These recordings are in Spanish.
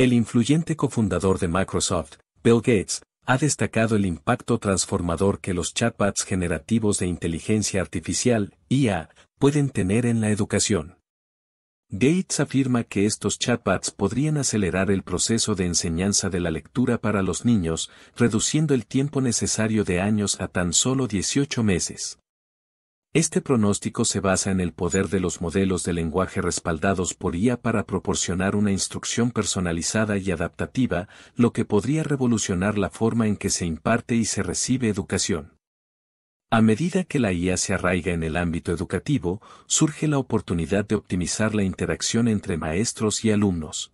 El influyente cofundador de Microsoft, Bill Gates, ha destacado el impacto transformador que los chatbots generativos de inteligencia artificial, IA, pueden tener en la educación. Gates afirma que estos chatbots podrían acelerar el proceso de enseñanza de la lectura para los niños, reduciendo el tiempo necesario de años a tan solo 18 meses. Este pronóstico se basa en el poder de los modelos de lenguaje respaldados por IA para proporcionar una instrucción personalizada y adaptativa, lo que podría revolucionar la forma en que se imparte y se recibe educación. A medida que la IA se arraiga en el ámbito educativo, surge la oportunidad de optimizar la interacción entre maestros y alumnos.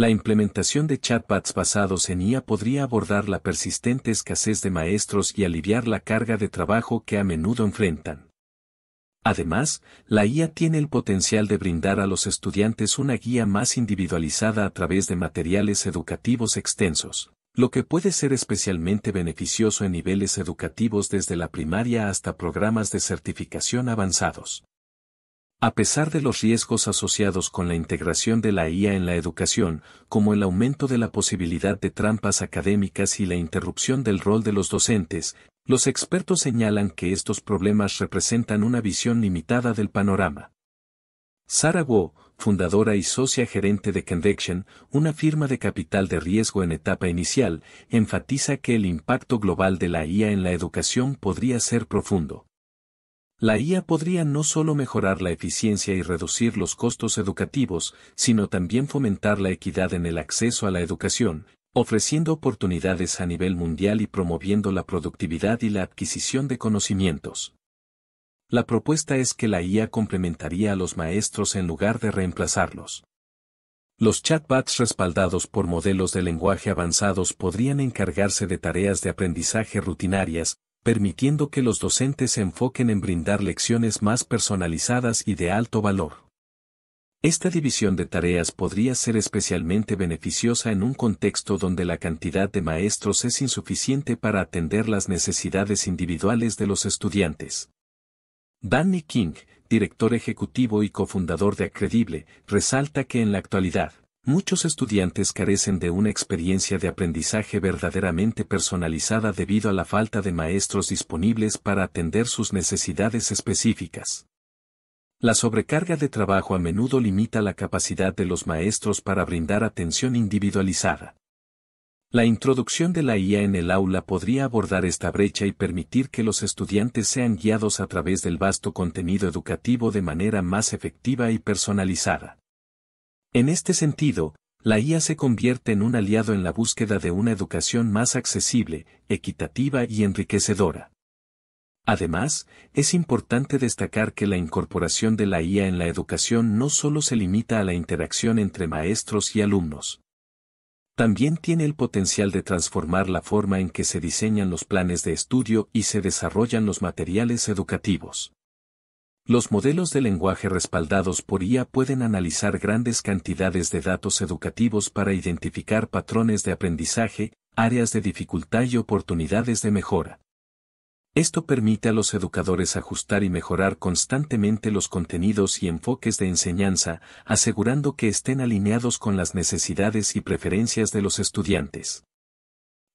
La implementación de chatbots basados en IA podría abordar la persistente escasez de maestros y aliviar la carga de trabajo que a menudo enfrentan. Además, la IA tiene el potencial de brindar a los estudiantes una guía más individualizada a través de materiales educativos extensos, lo que puede ser especialmente beneficioso en niveles educativos desde la primaria hasta programas de certificación avanzados. A pesar de los riesgos asociados con la integración de la IA en la educación, como el aumento de la posibilidad de trampas académicas y la interrupción del rol de los docentes, los expertos señalan que estos problemas representan una visión limitada del panorama. Sarah fundadora y socia gerente de Convection, una firma de capital de riesgo en etapa inicial, enfatiza que el impacto global de la IA en la educación podría ser profundo. La IA podría no solo mejorar la eficiencia y reducir los costos educativos, sino también fomentar la equidad en el acceso a la educación, ofreciendo oportunidades a nivel mundial y promoviendo la productividad y la adquisición de conocimientos. La propuesta es que la IA complementaría a los maestros en lugar de reemplazarlos. Los chatbots respaldados por modelos de lenguaje avanzados podrían encargarse de tareas de aprendizaje rutinarias, permitiendo que los docentes se enfoquen en brindar lecciones más personalizadas y de alto valor. Esta división de tareas podría ser especialmente beneficiosa en un contexto donde la cantidad de maestros es insuficiente para atender las necesidades individuales de los estudiantes. Danny King, director ejecutivo y cofundador de Acredible, resalta que en la actualidad, Muchos estudiantes carecen de una experiencia de aprendizaje verdaderamente personalizada debido a la falta de maestros disponibles para atender sus necesidades específicas. La sobrecarga de trabajo a menudo limita la capacidad de los maestros para brindar atención individualizada. La introducción de la IA en el aula podría abordar esta brecha y permitir que los estudiantes sean guiados a través del vasto contenido educativo de manera más efectiva y personalizada. En este sentido, la IA se convierte en un aliado en la búsqueda de una educación más accesible, equitativa y enriquecedora. Además, es importante destacar que la incorporación de la IA en la educación no solo se limita a la interacción entre maestros y alumnos. También tiene el potencial de transformar la forma en que se diseñan los planes de estudio y se desarrollan los materiales educativos. Los modelos de lenguaje respaldados por IA pueden analizar grandes cantidades de datos educativos para identificar patrones de aprendizaje, áreas de dificultad y oportunidades de mejora. Esto permite a los educadores ajustar y mejorar constantemente los contenidos y enfoques de enseñanza, asegurando que estén alineados con las necesidades y preferencias de los estudiantes.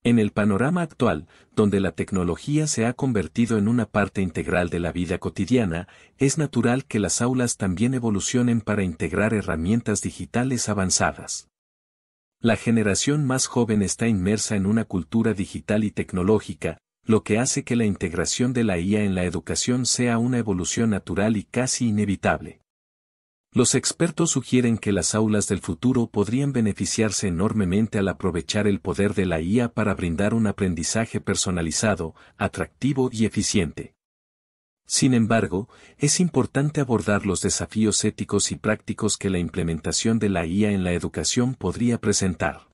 En el panorama actual, donde la tecnología se ha convertido en una parte integral de la vida cotidiana, es natural que las aulas también evolucionen para integrar herramientas digitales avanzadas. La generación más joven está inmersa en una cultura digital y tecnológica, lo que hace que la integración de la IA en la educación sea una evolución natural y casi inevitable. Los expertos sugieren que las aulas del futuro podrían beneficiarse enormemente al aprovechar el poder de la IA para brindar un aprendizaje personalizado, atractivo y eficiente. Sin embargo, es importante abordar los desafíos éticos y prácticos que la implementación de la IA en la educación podría presentar.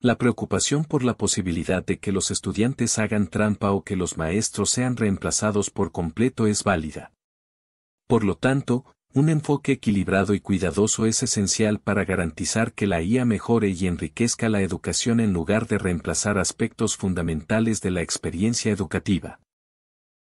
La preocupación por la posibilidad de que los estudiantes hagan trampa o que los maestros sean reemplazados por completo es válida. Por lo tanto, un enfoque equilibrado y cuidadoso es esencial para garantizar que la IA mejore y enriquezca la educación en lugar de reemplazar aspectos fundamentales de la experiencia educativa.